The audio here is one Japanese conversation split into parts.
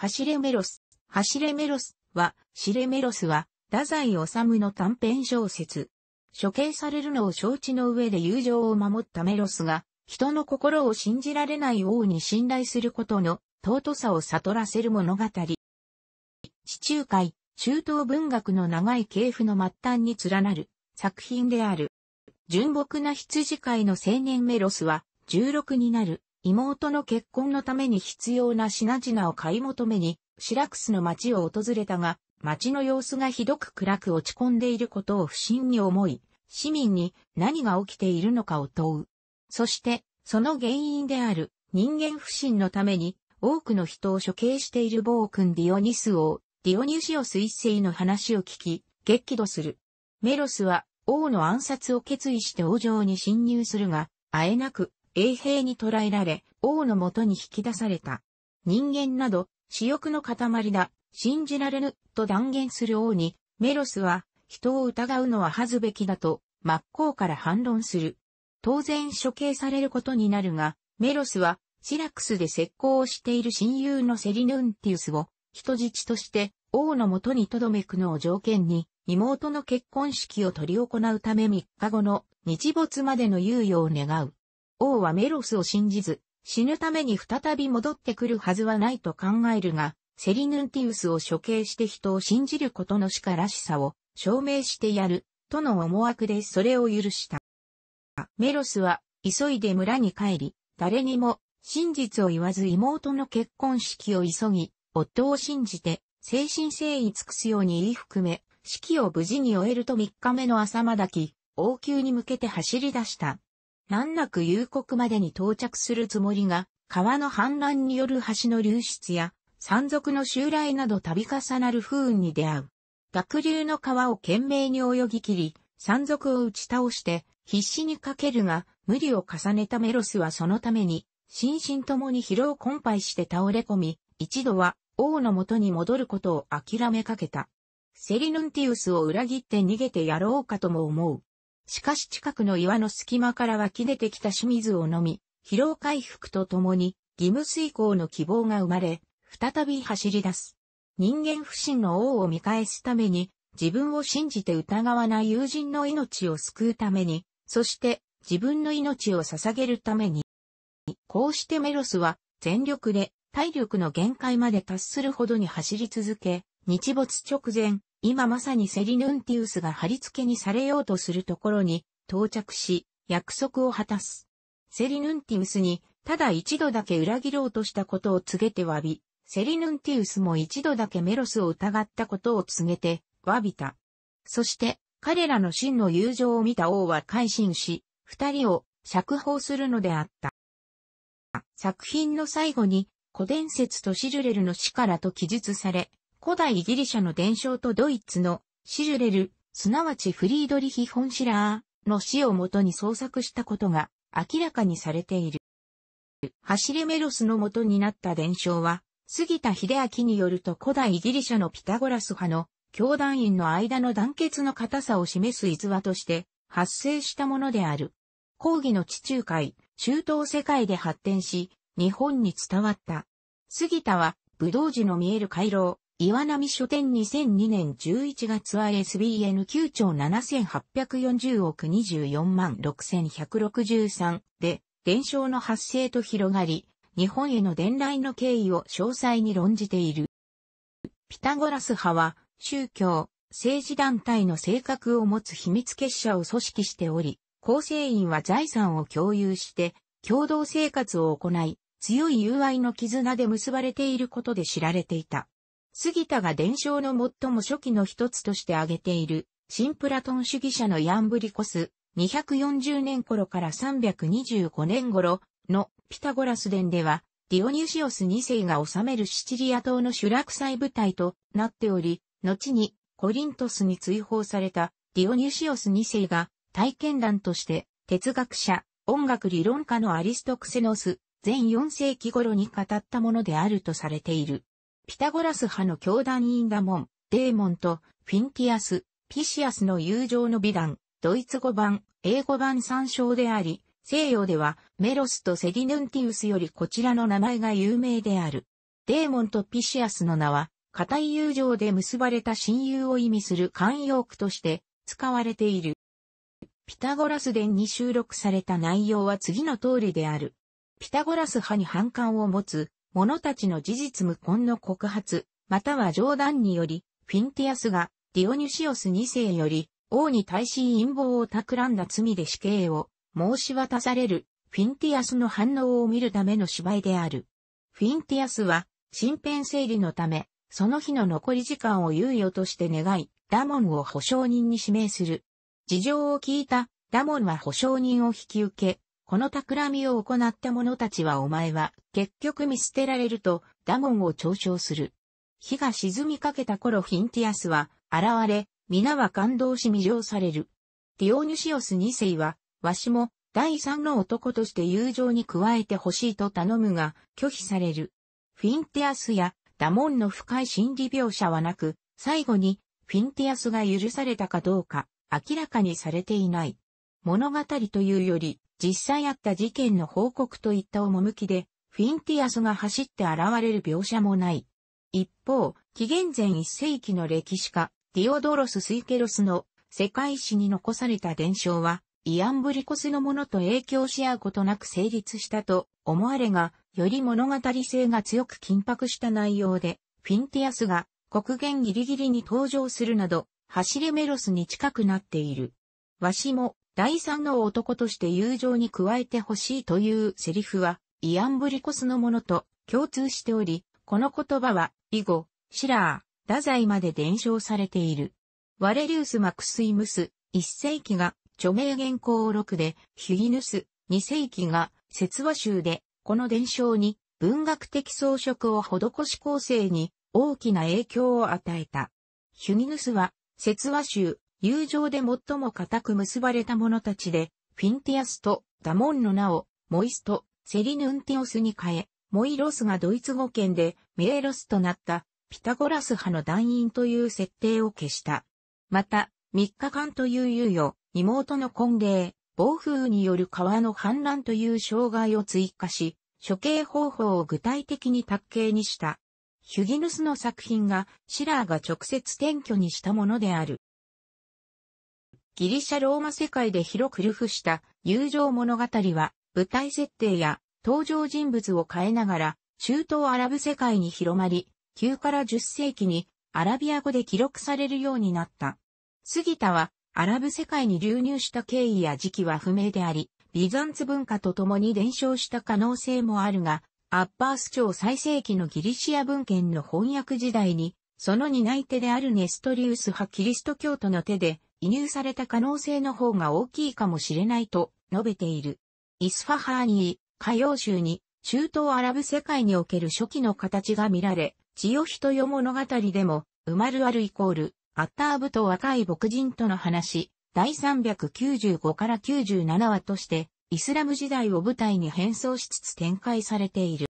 走れメロス。走れメロスは、シレメロスは、太宰治の短編小説。処刑されるのを承知の上で友情を守ったメロスが、人の心を信じられない王に信頼することの尊さを悟らせる物語。地中海、中東文学の長い系譜の末端に連なる作品である。純朴な羊飼いの青年メロスは16になる妹の結婚のために必要な品々を買い求めに、シラクスの町を訪れたが、町の様子がひどく暗く落ち込んでいることを不審に思い、市民に何が起きているのかを問う。そして、その原因である人間不信のために多くの人を処刑している暴君ディオニス王、ディオニシオス一世の話を聞き、激怒する。メロスは王の暗殺を決意して王城に侵入するが、あえなく衛兵に捕らえられ、王のもとに引き出された。人間など、私欲の塊だ、信じられぬ、と断言する王に、メロスは、人を疑うのは恥ずべきだと、真っ向から反論する。当然処刑されることになるが、メロスは、シラクスで石膏をしている親友のセリヌンティウスを、人質として、王のもとに留めくのを条件に、妹の結婚式を取り行うため3日後の日没までの猶予を願う。王はメロスを信じず、死ぬために再び戻ってくるはずはないと考えるが、セリヌンティウスを処刑して人を信じることのしからしさを証明してやる、との思惑でそれを許した。メロスは急いで村に帰り、誰にも真実を言わず妹の結婚式を急ぎ、夫を信じて、精神誠意尽くすように言い含め、式を無事に終えると3日目の朝まだき、王宮に向けて走り出した。難なく夕刻までに到着するつもりが、川の氾濫による橋の流出や、山賊の襲来など度重なる不運に出会う。濁流の川を懸命に泳ぎ切り、山賊を打ち倒して、必死にかけるが、無理を重ねたメロスはそのために、心身ともに疲労困憊して倒れ込み、一度は王の元に戻ることを諦めかけた。セリヌンティウスを裏切って逃げてやろうかとも思う。しかし近くの岩の隙間から湧き出てきた清水を飲み、疲労回復とともに、義務遂行の希望が生まれ、再び走り出す。人間不信の王を見返すために、自分を信じて疑わない友人の命を救うために、そして自分の命を捧げるために。こうしてメロスは全力で体力の限界まで達するほどに走り続け、日没直前、今まさにセリヌンティウスが貼り付けにされようとするところに到着し、約束を果たす。セリヌンティウスに、ただ一度だけ裏切ろうとしたことを告げて詫び、セリヌンティウスも一度だけメロスを疑ったことを告げて、詫びた。そして、彼らの真の友情を見た王は改心し、二人を釈放するのであった。作品の最後に、古伝説とシジュレルの死からと記述され、古代ギリシャの伝承とドイツのシジュレル、すなわちフリードリヒ・ホンシラーの死をもとに創作したことが明らかにされている。走れメロスのもとになった伝承は、杉田秀明によると古代ギリシャのピタゴラス派の教団員の間の団結の固さを示す逸話として発生したものである。講義の地中海、中東世界で発展し、日本に伝わった。杉田は、武道寺の見える回廊、岩波書店2002年11月 ISBN 9兆7840億24万6163で、伝承の発生と広がり、日本への伝来の経緯を詳細に論じている。ピタゴラス派は、宗教、政治団体の性格を持つ秘密結社を組織しており、構成員は財産を共有して、共同生活を行い、強い友愛の絆で結ばれていることで知られていた。杉田が伝承の最も初期の一つとして挙げている、新プラトン主義者のヤンブリコス、240年頃から325年頃のピタゴラス伝では、ディオニュシオス2世が治めるシチリア島の主落祭部隊となっており、後にコリントスに追放されたディオニュシオス2世が体験談として哲学者、音楽理論家のアリストクセノス、全4世紀頃に語ったものであるとされている。ピタゴラス派の教団員ンダモン、デーモンとフィンティアス、ピシアスの友情の美談、ドイツ語版、英語版参照であり、西洋ではメロスとセディヌンティウスよりこちらの名前が有名である。デーモンとピシアスの名は、固い友情で結ばれた親友を意味する慣用句として使われている。ピタゴラス伝に収録された内容は次の通りである。ピタゴラス派に反感を持つ者たちの事実無根の告発、または冗談により、フィンティアスがディオニシオス2世より王に対し陰謀を企んだ罪で死刑を申し渡されるフィンティアスの反応を見るための芝居である。フィンティアスは身辺整理のため、その日の残り時間を猶予として願い、ラモンを保証人に指名する。事情を聞いた、ラモンは保証人を引き受け、この企みを行った者たちはお前は結局見捨てられるとダゴンを嘲笑する。火が沈みかけた頃フィンティアスは現れ、皆は感動し魅了される。ディオニュシオス2世は、わしも第三の男として友情に加えてほしいと頼むが拒否される。フィンティアスやダモンの深い心理描写はなく、最後にフィンティアスが許されたかどうか明らかにされていない。物語というより実際あった事件の報告といった趣で、フィンティアスが走って現れる描写もない。一方、紀元前1世紀の歴史家、ディオドロス・スイケロスの世界史に残された伝承は、イアンブリコスのものと影響し合うことなく成立したと思われが、より物語性が強く緊迫した内容で、フィンティアスが国元ギリギリに登場するなど、走れメロスに近くなっている。わしも第三の男として友情に加えてほしいというセリフは、イアン・ブリコスのものと共通しており、この言葉は、以後、シラー、ダザイまで伝承されている。ワレリウス・マクスイムス、一世紀が、著名原稿録で、ヒュギヌス、二世紀が、説話集で、この伝承に、文学的装飾を施し構成に、大きな影響を与えた。ヒュギヌスは、説話集、友情で最も固く結ばれた者たちで、フィンティアスとダモンの名を、モイスト、セリヌンティオスに変え、モイロスがドイツ語圏でメエロスとなったピタゴラス派の団員という設定を消した。また、3日間という猶予、妹の婚礼、暴風雨による川の氾濫という障害を追加し、処刑方法を具体的に卓形にした。ヒュギヌスの作品がシラーが直接転居にしたものである。ギリシャ・ローマ世界で広く流布した友情物語は、舞台設定や登場人物を変えながら、中東アラブ世界に広まり、9から10世紀にアラビア語で記録されるようになった。杉田は、アラブ世界に流入した経緯や時期は不明であり、ビザンツ文化と共に伝承した可能性もあるが、アッバース朝最盛期のギリシア文献の翻訳時代に、その担い手であるネストリウス派キリスト教徒の手で、移入された可能性の方が大きいかもしれないと述べている。イスファハーニー、火曜州に、中東アラブ世界における初期の形が見られ、千代人よ物語でも、ウマルアルイコール、アッターブと若い牧人との話、第395から97話として、イスラム時代を舞台に変装しつつ展開されている。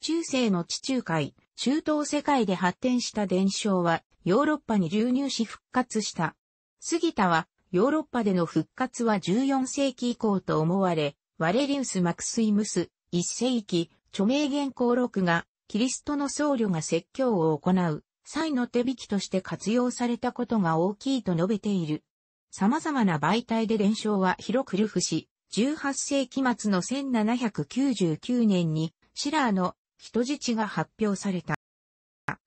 中世の地中海、中東世界で発展した伝承は、ヨーロッパに流入し復活した杉田は、ヨーロッパでの復活は14世紀以降と思われ、ワレリウス・マクスイムス、1世紀、著名原稿録が、キリストの僧侶が説教を行う、際の手引きとして活用されたことが大きいと述べている。様々な媒体で伝承は広く流布し、18世紀末の1799年に、シラーの人質が発表された。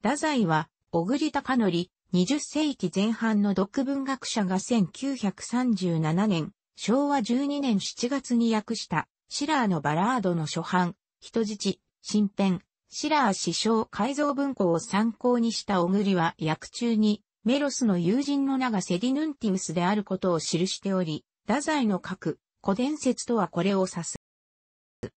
太宰は、小栗隆則、20世紀前半の読文学者が1937年、昭和12年7月に訳したシラーのバラードの初版、人質、新編、シラー師匠改造文庫を参考にした小栗は役中にメロスの友人の名がセディヌンティウスであることを記しており、太宰の書く古伝説とはこれを指す。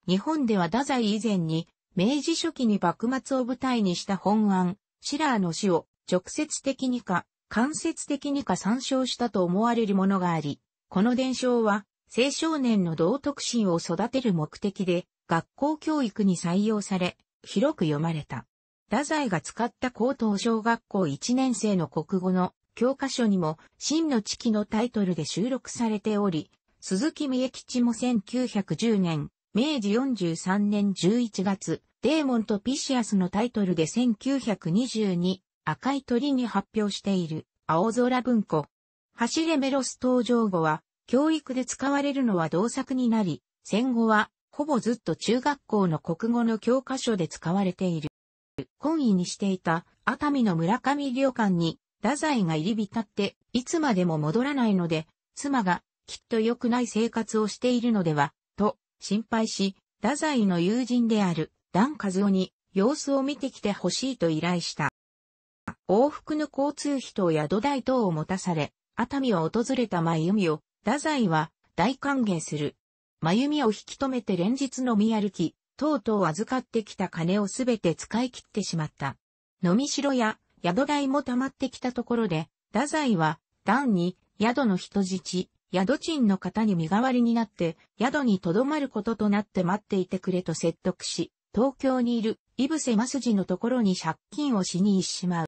日本では太宰以前に明治初期に幕末を舞台にした本案、シラーの死を直接的にか、間接的にか参照したと思われるものがあり、この伝承は、青少年の道徳心を育てる目的で、学校教育に採用され、広く読まれた。太宰が使った高等小学校1年生の国語の教科書にも、真の知記のタイトルで収録されており、鈴木美恵吉も1910年、明治43年11月、デーモンとピシアスのタイトルで1922赤い鳥に発表している青空文庫。走れメロス登場後は、教育で使われるのは同作になり、戦後は、ほぼずっと中学校の国語の教科書で使われている。懇意にしていた熱海の村上旅館に、太宰が入り浸って、いつまでも戻らないので、妻が、きっと良くない生活をしているのでは、と、心配し、太宰の友人である、段和夫に、様子を見てきてほしいと依頼した。往復の交通費と宿代等を持たされ、熱海を訪れた真由美を、太宰は大歓迎する。真由美を引き止めて連日飲み歩き、とうとう預かってきた金をすべて使い切ってしまった。飲みしろや宿代も溜まってきたところで、太宰は、段に宿の人質、宿賃の方に身代わりになって、宿に留まることとなって待っていてくれと説得し、東京にいる、イブセマスジのところに借金をしにしまう。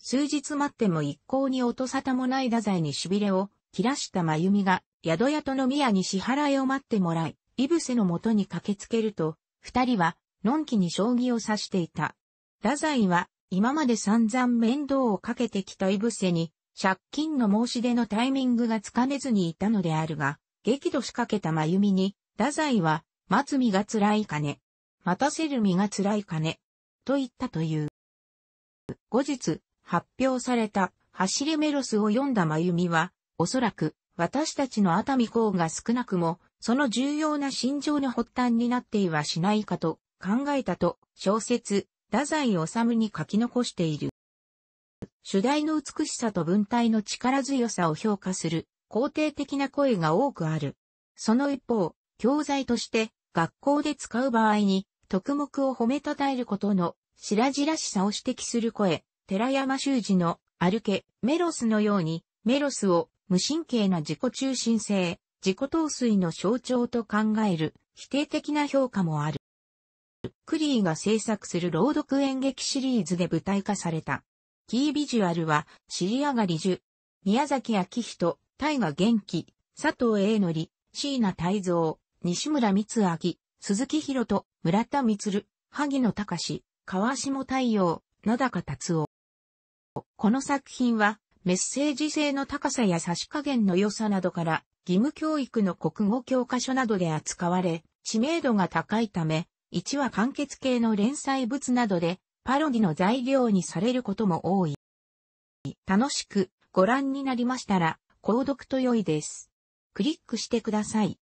数日待っても一向に音沙汰もない太宰に痺れを切らした真由美が、宿屋とのみに支払いを待ってもらい、イブセの元に駆けつけると、二人は、のんきに将棋を指していた。太宰は、今まで散々面倒をかけてきたイブセに、借金の申し出のタイミングがつかめずにいたのであるが、激怒しかけた真由美に、太宰は、待つ身が辛いかね。待たせる身が辛いかね。と言ったという。後日、発表された走れメロスを読んだ真由美は、おそらく私たちの熱海港が少なくも、その重要な心情の発端になっていはしないかと考えたと小説、太宰治に書き残している。主題の美しさと文体の力強さを評価する肯定的な声が多くある。その一方、教材として学校で使う場合に、特目を褒めたたえることの白々しさを指摘する声、寺山修司の歩け、メロスのように、メロスを無神経な自己中心性、自己陶酔の象徴と考える否定的な評価もある。クリーが制作する朗読演劇シリーズで舞台化された。キービジュアルは、尻上がり樹、宮崎明人、大河元気、佐藤栄則、椎名泰蔵、西村光明、鈴木博人、村田光、萩野隆、川下太陽、野高達夫。この作品は、メッセージ性の高さや差し加減の良さなどから、義務教育の国語教科書などで扱われ、知名度が高いため、1話完結系の連載物などで、パロディの材料にされることも多い。楽しくご覧になりましたら、購読と良いです。クリックしてください。